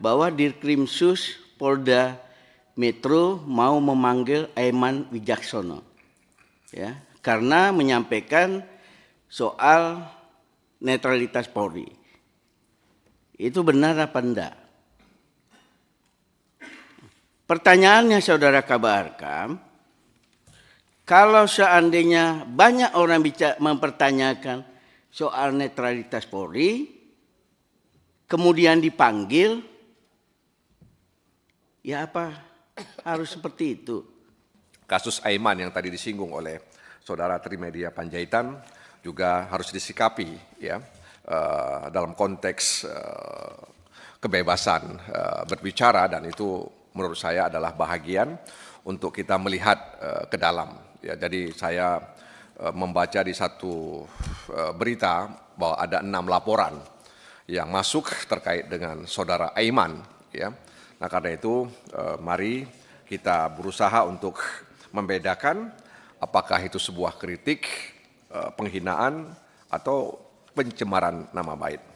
bahwa Dirkrimsus Polda Metro mau memanggil Aiman Wijaksono ya karena menyampaikan soal netralitas Polri. Itu benar apa enggak? Pertanyaannya saudara kabar Kam, kalau seandainya banyak orang bisa mempertanyakan soal netralitas Polri, kemudian dipanggil, Ya apa harus seperti itu? Kasus Aiman yang tadi disinggung oleh Saudara Trimedia Panjaitan juga harus disikapi ya eh, dalam konteks eh, kebebasan eh, berbicara dan itu menurut saya adalah bahagian untuk kita melihat ke dalam. Ya, jadi saya membaca di satu berita bahwa ada enam laporan yang masuk terkait dengan saudara Aiman. Ya, Nah karena itu eh, mari kita berusaha untuk membedakan apakah itu sebuah kritik, eh, penghinaan, atau pencemaran nama baik.